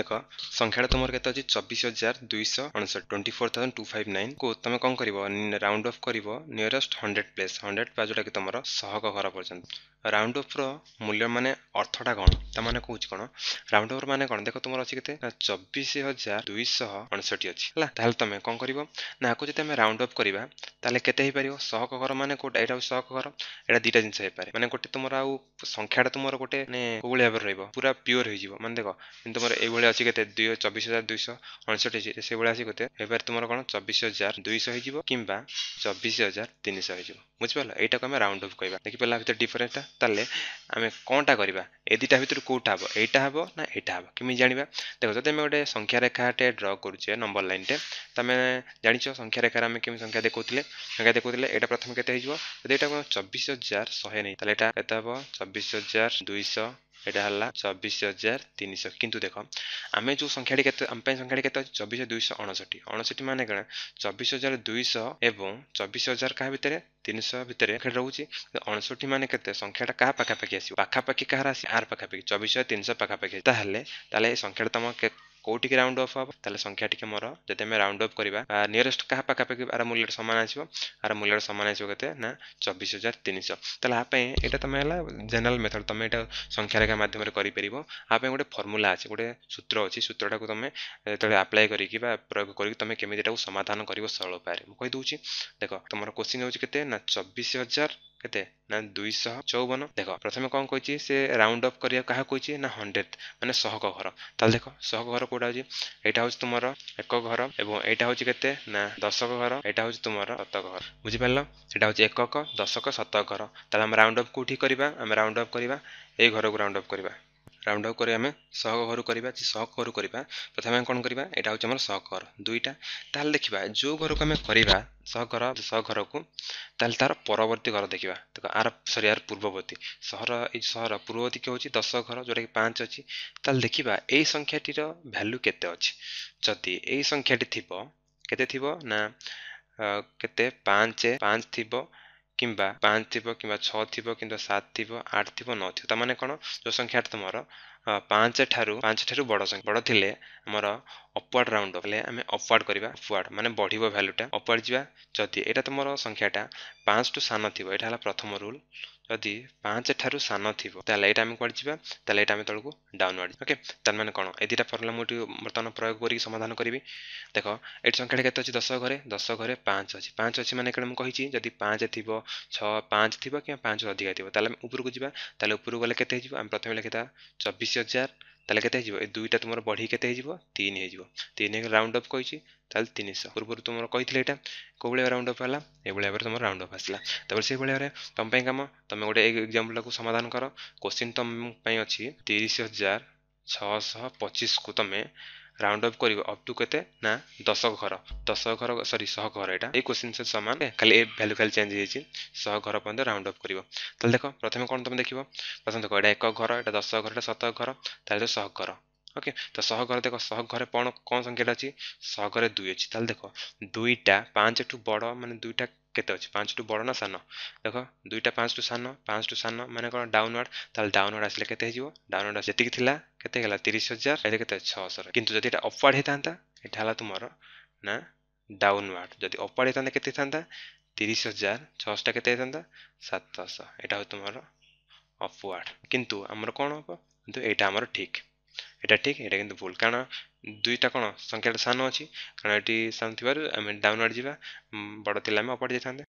দেখ সংখ্যাটা তোমার কেতে অছি চবিশ হাজার দুইশ অনষট twenty four thousand two five nine কু তুমি কম করব রাউন্ড অফ করব নিয়রেস্ট হন্ড্রেড প্লেস হন্ড্রেড বা যেটা কি তোমার শহক ঘর পর্যন্ত রাউন্ড অফর মূল্য মানে অর্থটা কোণ তা মানে কৌছি কোণ রাউন্ড অফর মানে কোণ দেখ তোমার অছি কেতে চবিশ হাজার দুইশ অনষটি অছি হ্যাঁ তাহলে তুমি কম করব না আকু যদি আমি রাউন্ড অফ করা ତାହେଲେ କେତେ ହେଇପାରିବ ସହକ ଘର ମାନେ କୋଉଟା ଏଇଟା ହେଉଛି ସହକ ଘର ଏଇଟା ଦୁଇଟା ଜିନିଷ ହେଇପାରେ ମାନେ ଗୋଟେ ତମର ଆଉ ସଂଖ୍ୟାଟା ତୁମର ଗୋଟେ ମାନେ କୋଉଭଳି ଭାବରେ ରହିବ ପୁରା ପିଓର ହେଇଯିବ ମାନେ ଦେଖ ତୁମର ଏଇଭଳି ଅଛି କେତେ ଦୁଇ ଚବିଶ ହଜାର ଦୁଇଶହ ଅଣଷଠି ହେଇଛି ସେଇଭଳି ଅଛି କେତେ ହେଇପାରେ ତୁମର କ'ଣ ଚବିଶ ହଜାର ଦୁଇଶହ ହେଇଯିବ କିମ୍ବା ଚବିଶ ହଜାର ତିନିଶହ ହେଇଯିବ ବୁଝିପାରିଲ ଏଇଟାକୁ ଆମେ ରାଉଣ୍ଡ ଅଫ୍ କହିବା ଦେଖିପାରିଲା ଭିତରେ ଡିଫରେନ୍ସଟା ତାହେଲେ ଆମେ କ'ଣଟା କରିବା ଏ ଦୁଇଟା ଭିତରୁ କେଉଁଟା ହେବ ଏଇଟା ହେବ ନା ଏଇଟା ହେବ କେମିତି ଜାଣିବା ଦେଖ ଯଦି ଆମେ ଗୋଟେ ସଂଖ୍ୟା ରେଖାଟେ ଡ୍ର କରୁଛେ ନମ୍ବର ଲାଇନ୍ଟେ ତମେ ଜାଣିଛ ସଂଖ୍ୟା ରେଖାରେ ଆମେ କେମିତି ସଂଖ୍ୟା ଦେଖାଉଥିଲେ ଟଙ୍କା ଦେଖୁ ଥିଲେ ଏଇଟା ପ୍ରଥମେ କେତେ ହେଇଯିବ ଯଦି ଏଇଟା କ'ଣ ଚବିଶ ହଜାର ଶହେ ନେଇ ତାହେଲେ ଏଇଟା କେତେ ହେବ ଚବିଶ ହଜାର ଦୁଇଶହ এটা হল চবিশ হাজার তিনশো কিন্তু দেখ আমি যে সংখ্যাটি কেতে আমি সংখ্যাটি কেতে আছে চবিশ দুইশ অনষঠি অনষঠি মানে কেন চবিশ হাজার দুইশ এবং চবিশ হাজার কাহা ভিতরে তিনশ ভিতরে রয়েছে অনষঠি মানে কেতে সংখ্যাটা কাহা পাখাপাখি আসবে পাখাপাখি কাহার আসবে আর পাখাপাখি চবিশ হাজার তিনশ পাখাপাখি তাহলে তাহলে এই সংখ্যাটা তোমার राउंड अफ अफ् त संख्या मेमे राउ नियरस्ट कहाँ पाखापा मूल्य समान आइसक आर मूल्य समान आइसके चबिस हजार तिन सो तापाई एम होला जेनराल मेथड त संख्याखा माध्यम गरिपर हापिङ गए फर्मुला अब गए सूत्र अहिले सूत्रटाको तपाईँले अप्लाइ गरिक प्रयोग त केधान गर् सरल मैदे देख तोस्बिस हजार କେତେ ନା ଦୁଇଶହ ଚଉବନ ଦେଖ ପ୍ରଥମେ କ'ଣ କହିଛି ସେ ରାଉଣ୍ଡ ଅଫ୍ କରିବା କାହାକୁ କହିଛି ନା ହଣ୍ଡ୍ରେଡ୍ ମାନେ ଶହକ ଘର ତାହେଲେ ଦେଖ ଶହକ ଘର କେଉଁଟା ହେଉଛି ଏଇଟା ହେଉଛି ତୁମର ଏକ ଘର ଏବଂ ଏଇଟା ହେଉଛି କେତେ ନା ଦଶକ ଘର ଏଇଟା ହେଉଛି ତୁମର ଶତକ ଘର ବୁଝିପାରିଲ ସେଇଟା ହେଉଛି ଏକକ ଦଶକ ଶତକ ଘର ତାହେଲେ ଆମେ ରାଉଣ୍ଡ ଅଫ୍ କେଉଁଠି କରିବା ଆମେ ରାଉଣ୍ଡ ଅଫ୍ କରିବା ଏଇ ଘରକୁ ରାଉଣ୍ଡ ଅଫ୍ କରିବା ରାଉଣ୍ଡ ଅଫ୍ କରି ଆମେ ଶହ ଘରୁ କରିବା ଯଦି ଶହ ଘରୁ କରିବା ପ୍ରଥମେ ଆମେ କ'ଣ କରିବା ଏଇଟା ହେଉଛି ଆମର ଶହ ଘର ଦୁଇଟା ତାହେଲେ ଦେଖିବା ଯେଉଁ ଘରକୁ ଆମେ କରିବା ଶହ ଘର ଶହ ଘରକୁ ତାହେଲେ ତା'ର ପରବର୍ତ୍ତୀ ଘର ଦେଖିବା ଦେଖ ଆର ସରି ଆର ପୂର୍ବବର୍ତ୍ତୀ ସହର ଏଇ ସହର ପୂର୍ବବର୍ତ୍ତୀ କି ହେଉଛି ଦଶ ଘର ଯେଉଁଟାକି ପାଞ୍ଚ ଅଛି ତାହେଲେ ଦେଖିବା ଏଇ ସଂଖ୍ୟାଟିର ଭ୍ୟାଲ୍ୟୁ କେତେ ଅଛି ଯଦି ଏଇ ସଂଖ୍ୟାଟି ଥିବ କେତେ ଥିବ ନା କେତେ ପାଞ୍ଚ ପାଞ୍ଚ ଥିବ କିମ୍ବା ପାଞ୍ଚ ଥିବ କିମ୍ବା ଛଅ ଥିବ କିମ୍ବା ସାତ ଥିବ ଆଠ ଥିବ ନଅ ଥିବ ତା ମାନେ କ'ଣ ଯେଉଁ ସଂଖ୍ୟାଟା ତୁମର ପାଞ୍ଚ ଠାରୁ ପାଞ୍ଚ ଠାରୁ ବଡ଼ ସଂଖ୍ୟା ବଡ଼ ଥିଲେ ଆମର ଅପୱାର୍ଡ଼ ରାଉଣ୍ଡ ହେଲେ ଆମେ ଅପୱାର୍ଡ଼ କରିବା ଅପୱାର୍ଡ଼ ମାନେ ବଢ଼ିବ ଭ୍ୟାଲୁଟା ଅପୱାର୍ଡ଼ ଯିବା ଯଦି ଏଇଟା ତୁମର ସଂଖ୍ୟାଟା ପାଞ୍ଚଠୁ ସାନ ଥିବ ଏଇଟା ହେଲା ପ୍ରଥମ ରୁଲ୍ ଯଦି ପାଞ୍ଚ ଠାରୁ ସାନ ଥିବ ତାହେଲେ ଏଇଟା ଆମେ କୁଆଡ଼େ ଯିବା ତାହେଲେ ଏଇଟା ଆମେ ତଳକୁ ଡାଉନୱାର୍ଡ ଓକେ ତାହେଲେ ମାନେ କ'ଣ ଏଇ ଦୁଇଟା ଫର୍ମୁଲା ମୁଁ ଟିକେ ବର୍ତ୍ତମାନ ପ୍ରୟୋଗ କରିକି ସମାଧାନ କରିବି ଦେଖ ଏଇଠି ସଂଖ୍ୟାଟା କେତେ ଅଛି ଦଶ ଘରେ ଦଶ ଘରେ ପାଞ୍ଚ ଅଛି ପାଞ୍ଚ ଅଛି ମାନେ କେଉଁ ମୁଁ କହିଛି ଯଦି ପାଞ୍ଚ ଥିବ ଛଅ ପାଞ୍ଚ ଥିବ କିମ୍ବା ପାଞ୍ଚ ଅଧିକା ଥିବ ତାହେଲେ ଆମେ ଉପରକୁ ଯିବା ତାହେଲେ ଉପରକୁ ଗଲେ କେତେ ହେଇଯିବ ଆମେ ପ୍ରଥମେ ଲେଖିଥା ଚବିଶ ହଜାର তাহলে কেতে হয়ে দুইটা তোমার বড়ি কেতে হয়ে তিন হয়ে তিন হয়ে রাউন্ড অফ কইছি তাহলে তিনশহ পূর্বর তোমার কইলে এটা কোভাবে রাউন্ড অফ হল এভাবে ভাবে তোমার রাউন্ড অফ আসলা তারপরে সেইভাবে ভাবে তোমার কাম তুমি গোটে এক্সাম্পলটাকে সমাধান কর কোশ্চিন তোমার অছি তিরিশ হাজার ছশহ পঁচিশকে তুমি রাউন্ড অফ করব অপ টু কেতে না দশ ঘর দশ ঘর সরি শহ ঘর এটা এই কোশ্চিন সহ সমান খালি এ ভ্যালু খালি চেঞ্জ হয়েছে শহ ঘর পর্যন্ত রাউন্ড অফ করব তাহলে দেখো প্রথমে কোণ তুমি দেখব প্রথমে দেখো এটা এক ঘর এটা দশ ঘর এটা সতের ঘর তাহলে শহ ঘর ওকে তো শহ ঘরে দেখো শহ ঘরে କ'ଣ କ'ଣ সংଖ୍যাটা ଅଛି শହ ଘରେ ଦୁଇ ଅଛି ତାହେଲେ ଦେଖ ଦୁଇଟା ପାଞ୍ଚଠୁ ବଡ଼ ମାନେ ଦୁଇଟା କେତେ ଅଛି ପାଞ୍ଚଠୁ ବଡ଼ ନା ସାନ ଦେଖ ଦୁଇଟା ପାଞ୍ଚଠୁ ସାନ ପାଞ୍ଚଠୁ ସାନ ମାନେ କ'ଣ ଡାଉନୱାର୍ଡ଼ ତାହେଲେ ଡାଉନୱାର୍ଡ଼ ଆସିଲେ କେତେ ହେଇଯିବ ଡାଉନୱାର୍ଡ଼ ଯେତିକି ଥିଲା କେତେ ହେଇଗଲା ତିରିଶ ହଜାର ଏଇଟା କେତେ ଛଅଶହ କିନ୍ତୁ ଯଦି ଏଇଟା ଅପୱାର୍ଡ଼ ହେଇଥାନ୍ତା ଏଇଟା ହେଲା ତୁମର ନା ଡାଉନୱାର୍ଡ଼ ଯଦି ଅପୱାର୍ଡ଼ ହେଇଥାନ୍ତା କେତେ ହେଇଥାନ୍ତା ତିରିଶ ହଜାର ଛଅଶହଟା କେତେ ହେଇଥାନ୍ତା ସାତଶହ ଏଇଟା ହେଉଛି ତୁମର ଅପୱାର୍ଡ଼ କିନ୍ତୁ ଆମର କ'ଣ ହେବ କିନ୍ତୁ ଏଇଟା ଆମର ଠିକ୍ এটা ঠিক এটা କିନ୍ତୁ ଭୁଲ କାରଣ ଦୁଇଟା କ'ଣ ସଂଖ୍ୟାଟା ସାନ ଅଛି କାରଣ ଏଠି ସାନ ଥିବାରୁ ଆମେ ଡାଉନ୍ ଆଡ଼େ ଯିବା ବଡ଼ ଥିଲେ ଆମେ ଅପ୍ ଆଡ଼େ ଯାଇଥାନ୍ତେ